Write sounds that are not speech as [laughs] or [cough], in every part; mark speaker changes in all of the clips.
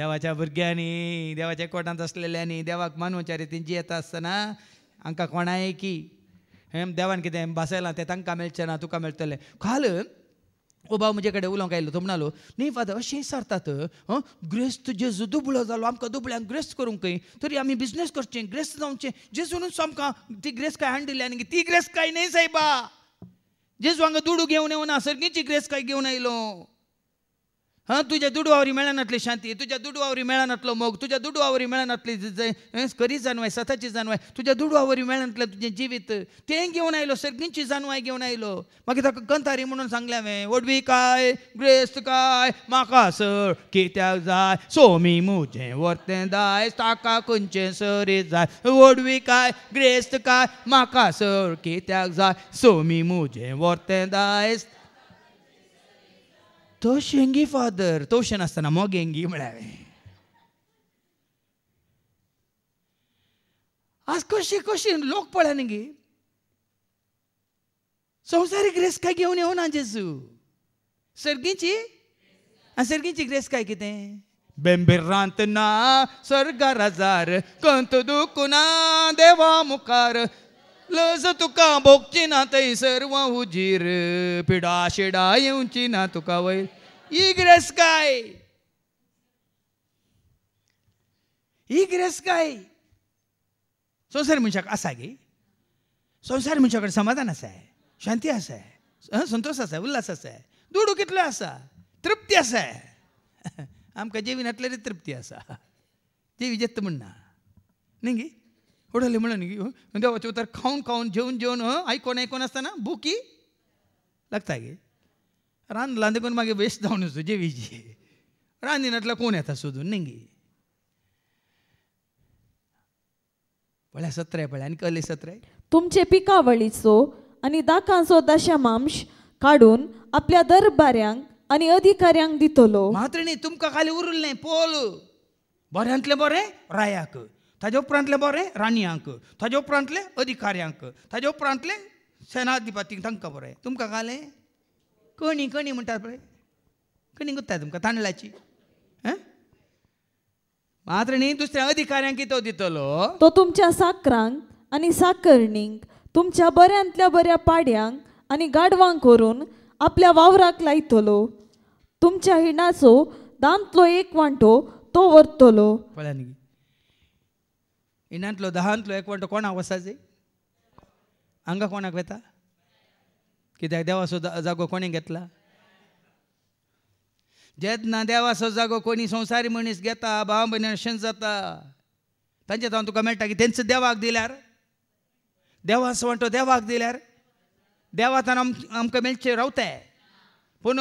Speaker 1: देवाच्या भुरग्यांनी देवाच्या कोटांत असलेल्यांनी देवाक मानवचारी तेंची येता आसतना आमकां कोणा की हें देवान कितें बसयलां तें तांकां मेळचें ना तुका मेळटलें काल ओ भाव म्हजे कडेन उलोवंक आयलो तो म्हणालो न्ही फादर अशें सरतात ग्रेस्त जेजू दुबळो जालो आमकां दुबळ्यांक ग्रेस्त करूंक खंय तरी आमी बिझनेस करचें ग्रेस्त जावचें जेजून आमकां ती ग्रेस काय हांड आनी ती ग्रेस काय न्ही सायबा जेजू हांगा दुडू घेवन येवना सर्गीची ग्रेस काय घेवन आयलो हां तुझ्या दुडवावरी मेळनातली शांती तुझ्या दुडवावरी मेळानातलो मोग तुझ्या दुडवावरी मेळानातली खरी जाणवाय स्वतःची जाणवाय तुझ्या दुडवावरी मेळानातलें तुजें जिवीत ते घेवन आयलो सगळींची जाणवाय घेवन आयलो मागीर ताका कंतारी म्हणून सांगल्या हांवें वडवी काय ग्रेस्त काय म्हाका सर कित्याक जाय सोमी मुजे वरते दायज ताका खंयचें सरे जाय वडवी काय ग्रेस्त काय म्हाका सर कित्याक जाय सोमी मुजे वरते दायज तो शेंगी फादर असताना मग मोगेंगी म्हळ्यार आज कशी कशी लोक पळ्या गी संसारिक ग्रेस काय येऊ ना जेजू सर्गीची सर्गीची ग्रेस काय कितें बेंबिरांत ना स्वर्ग राजार कंत दुखुना देवा मुखार लस तुका भोगची ना थंय सर्व उजीर पिडा शिडा येवची ना तुका वयर इग्रेस काय इग्रेस काय संसार मनशाक आसा गे संसार मनशा समाधान आसा शांती आसाय संतोष आसा उल्हास असाय दुडू कितलो आसा तृप्ती आसाय [laughs] आमकां जेवीनातले तृप्ती आसा जेवी जेत म्हण ना न्ही गी ओढले म्हणून देवाचे उतर खाऊन खाऊन जेवून जेवून ऐकून ऐकून असताना भूकी लागता गे रान लांदकोन मागे वेस्ट जाऊन असतो जेवीची रांदिनातला कोण येतात सोदून निंगी पळ्या सत्र पळ्या आणि कले सत्र
Speaker 2: तुमचे पिकावळीचो आणि दाकांचो दशमांश काढून आपल्या दरबार्यांक आणि अधिकाऱ्यांक दितलो मात्र
Speaker 1: तुमका तुमकां खाली उरूल नाही पोल बऱ्यांतले बरें रायाक ताज्या उपरांतले बरें राणयांक ताज्या उपरांतले अधिकाऱ्यांक ताज्या उपरांतले सेनाधिपतींक तांकां बरें तुमकां कालें कणी कणी म्हणटात पळय कणी कोत्ता तुमकां तांदळाची मात्र न्ही दुसऱ्या अधिकाऱ्यांक कितो दितलो
Speaker 2: तो तुमच्या साकरांक आनी साकरणींक तुमच्या बऱ्यांतल्या बऱ्या पाड्यांक आनी गाडवांक करून आपल्या वावराक लायतलो तुमच्या हिणाचो दांतलो एक वांटो तो व्हरतलो
Speaker 1: न्ही इनांतलो दहांतलो एकवटो कोणाक वसाजी हांगा कोणाक वेता कित्याक देवाचो जागो कोणी घेतला जेदना देवाचो जागो कोणी संवसारी मनीस घेता भाव भयण जाता तांचे जावन तुका मेळटा की तेंचो देवाक दिल्यार देवाचो वांटो देवाक दिल्यार देवातान आमकां मेळचे रावताय पूण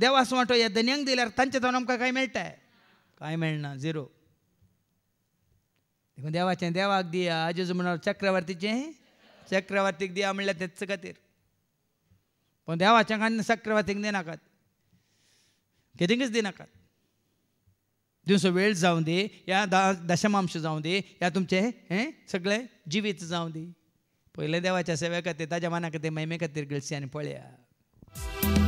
Speaker 1: देवाचो वांटो हे धन्यांक दिल्यार तांचे जावन आमकां कांय मेळटाय कांय मेळना झिरो देखून देवाचें देवाक दिया जेजू म्हणून चक्रवर्तीचें चक्रवर्तीक दिया म्हणल्यार तेच खातीर पूण देवाच्या कान चक्रवर्तीक दिनाकात कितेंकच दिनाकात दिवसो वेळ जावं दी या दशमांश जावं दे या तुमचें हें सगळें जिवीत जावं दी पहिले देवाच्या सेवे खातीर ताज्या मना खातीर महिमे खातीर घडसी आनी पळया